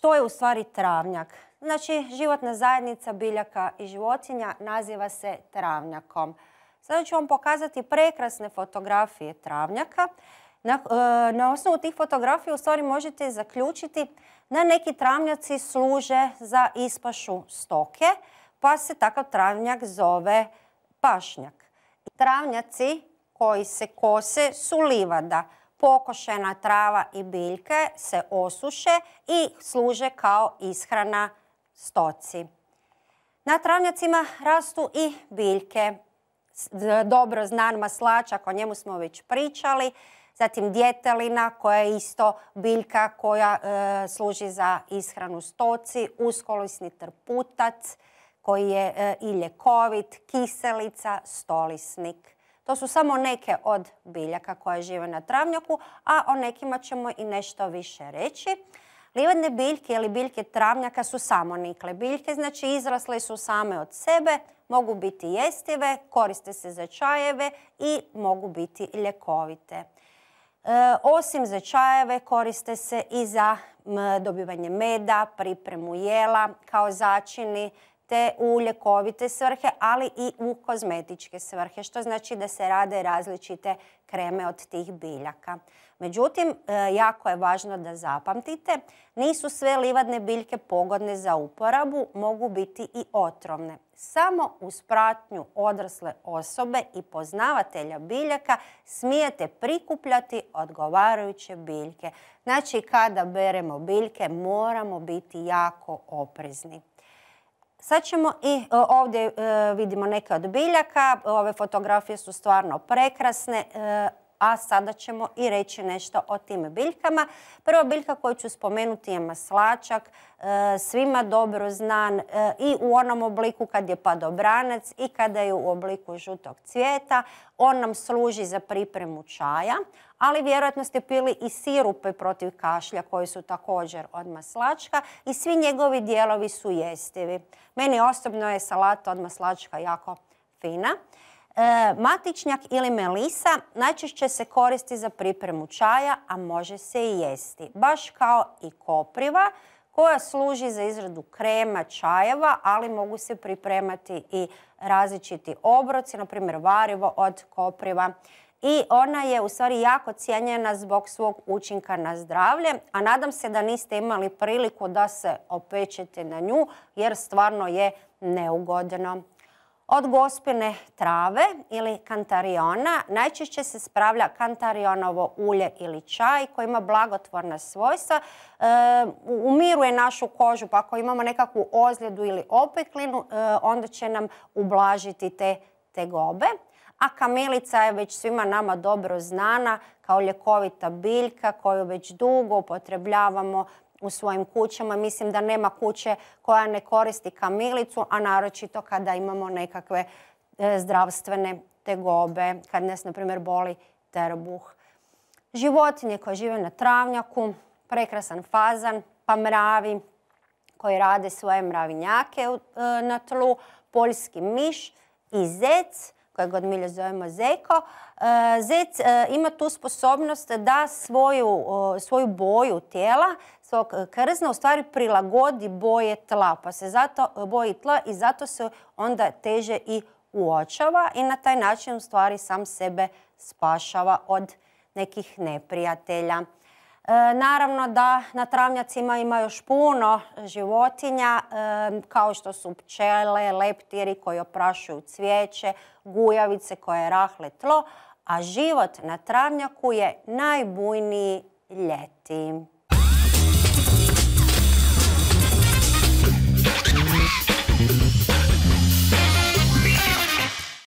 Što je u stvari travnjak? Znači, životna zajednica biljaka i životinja naziva se travnjakom. Sada ću vam pokazati prekrasne fotografije travnjaka. Na, e, na osnovu tih fotografija u stvari možete zaključiti da neki travnjaci služe za ispašu stoke, pa se takav travnjak zove pašnjak. Travnjaci koji se kose su livada pokošena trava i biljke se osuše i služe kao ishrana stoci. Na travnjacima rastu i biljke. Dobro znan maslačak, o njemu smo već pričali. Zatim djetelina koja je isto biljka koja e, služi za ishranu stoci, uskolisni trputac koji je e, i ljekovit, kiselica, stolisnik. To su samo neke od biljaka koje žive na travnjaku, a o nekima ćemo i nešto više reći. Livadne biljke ili biljke travnjaka su samo nikle biljke, znači izrasle su same od sebe, mogu biti jestive, koriste se za čajeve i mogu biti ljekovite. E, osim za čajeve koriste se i za dobivanje meda, pripremu jela kao začini, te u ljekovite svrhe, ali i u kozmetičke svrhe, što znači da se rade različite kreme od tih biljaka. Međutim, e, jako je važno da zapamtite, nisu sve livadne biljke pogodne za uporabu, mogu biti i otrovne. Samo uz pratnju odrasle osobe i poznavatelja biljaka smijete prikupljati odgovarajuće biljke. Znači, kada beremo biljke, moramo biti jako oprezni. Sad ćemo i e, ovdje e, vidimo neke od biljaka. Ove fotografije su stvarno prekrasne. E, a sada ćemo i reći nešto o tim biljkama. Prva biljka koju ću spomenuti je maslačak, e, svima dobro znan e, i u onom obliku kad je padobranac i kada je u obliku žutog cvijeta. On nam služi za pripremu čaja, ali vjerojatno ste pili i sirupe protiv kašlja koji su također od maslačka i svi njegovi dijelovi su jestivi. Meni osobno je salata od maslačka jako fina. E, matičnjak ili melisa najčešće se koristi za pripremu čaja, a može se i jesti. Baš kao i kopriva koja služi za izradu krema, čajeva, ali mogu se pripremati i različiti obroci, na primjer varivo od kopriva. I ona je u stvari jako cijenjena zbog svog učinka na zdravlje, a nadam se da niste imali priliku da se opećete na nju jer stvarno je neugodno. Od gospine trave ili kantariona najčešće se spravlja kantarionovo ulje ili čaj koji ima blagotvorna svojstva. E, umiruje našu kožu pa ako imamo nekakvu ozljedu ili opeklinu e, onda će nam ublažiti te tegobe. A kamilica je već svima nama dobro znana kao ljekovita biljka koju već dugo upotrebljavamo u svojim kućama. Mislim da nema kuće koja ne koristi kamilicu, a naročito kada imamo nekakve e, zdravstvene tegobe, kad nas, na primjer, boli terbuh. Životinje koje žive na travnjaku, prekrasan fazan, pa mravi koji rade svoje mravinjake e, na tlu, poljski miš i zec, kojeg od milja zovemo zeko. E, zec ima tu sposobnost da svoju, svoju boju tijela svog e, krzna u stvari prilagodi boje tla, pa se zato e, boji tla i zato se onda teže i uočava i na taj način u stvari sam sebe spašava od nekih neprijatelja. E, naravno da na travnjacima ima još puno životinja kao što su pčele, leptiri koji oprašuju cvijeće, gujavice koje rahle tlo, a život na travnjaku je najbujniji ljeti. Thank you.